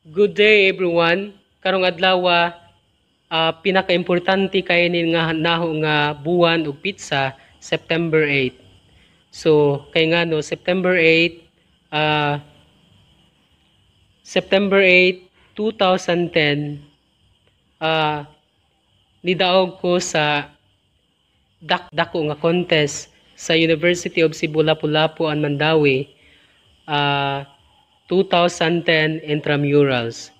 Good day everyone. Karong adlaw uh, pinakaimportante kainin nga naho nga buwan og pizza September 8. So kay nga no September 8 uh, ah, September 8, 2010 uh, nidaog ko sa dakdako nga contest sa University of Cebu Lapu-Lapu an Mandawi. Uh, ah, 2010 intramurals.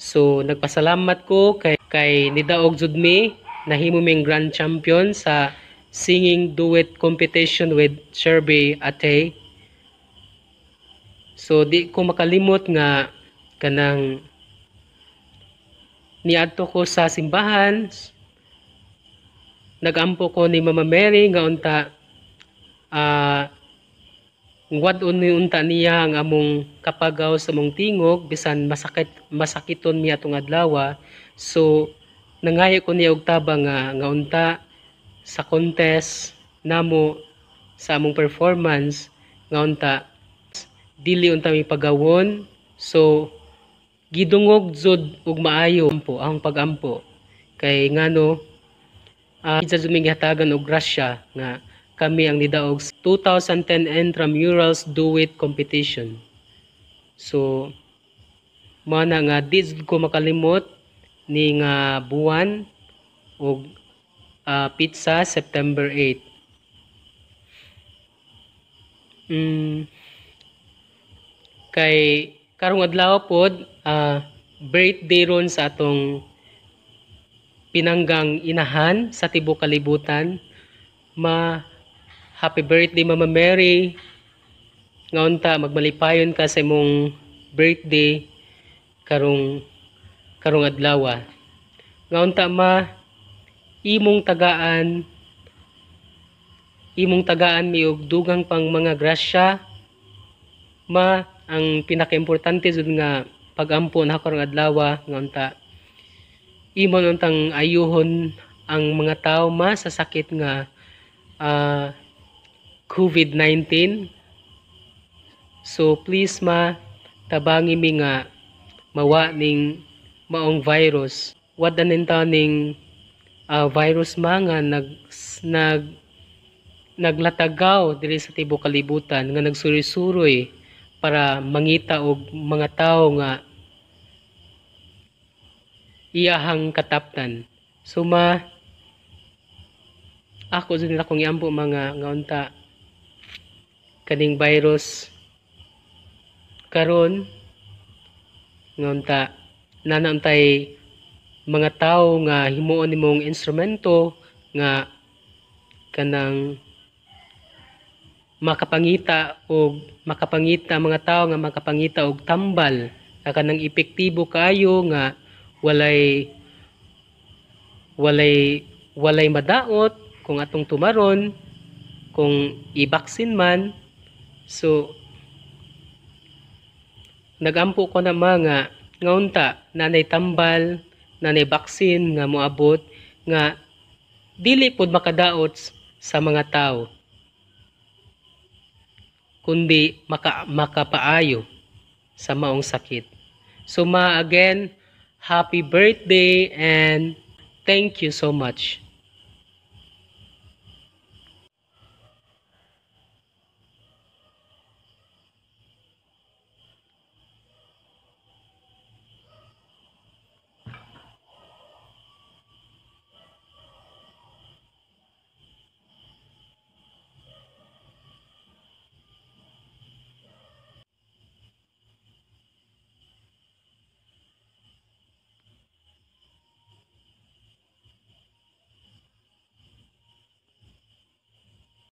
So nagpasalamat ko kay kay Nidaog Judme nahimuming grand champion sa singing duet competition with Sherby Ate. So di ko makalimot nga kanang niadto ko sa simbahan nagampo ko ni Mama Mary nga unta uh, Ngwad unni unta niya ang among kapagaw sa mong tingog bisan masakit masakiton mi atong adlaw. So nangayo ko niya og tabang nga nga unta sa contest namo sa among performance nga unta dili unta mi pagawon. So gidungog jud og maayo ampo ang pagampo kay ngano uh, ah, sa duming hatagan og grasya nga kami ang nidaog 2010 Intramurals Do It Competition. So, mana nga di ko makalimot ni nga buwan o uh, ah, pizza September 8. Mm, kay karong adlaw pod uh, birthday ron sa atong pinanggang inahan sa tibuok kalibutan ma Happy birthday Mama Mary. Ngaon ta magmalipayon ka sa imong birthday karong karong adlaw. Ah. Ngaon ta ma imong tagaan imong tagaan miog dugang pang mga grasya ma ang pinakaimportante jud nga pag-ampo na karong adlaw ah, nga unta imon untang ayuhon ang mga tao ma sa sakit nga uh, COVID-19. So please ma, tabangi mi nga mawa ning maong virus. What an ning uh, virus ma nga nag, nag naglatagaw diri sa tibo kalibutan nga nagsurisuroy para mangita og mga tao nga iyahang kataptan. So ma ako din nila kung iambo mga nga unta kaning virus karon ngunta nanantay mga tao nga himuon nimong instrumento nga kanang makapangita og makapangita mga tao nga makapangita og tambal nga kanang epektibo kayo nga walay walay walay madaot kung atong tumaron kung i-vaccine man So, nagampo ko na mga nga unta, nanay tambal, nanay baksin nga moabot, nga dili pod makadaot sa mga tao kundi maka, makapaayo sa maong sakit. So ma again, happy birthday and thank you so much.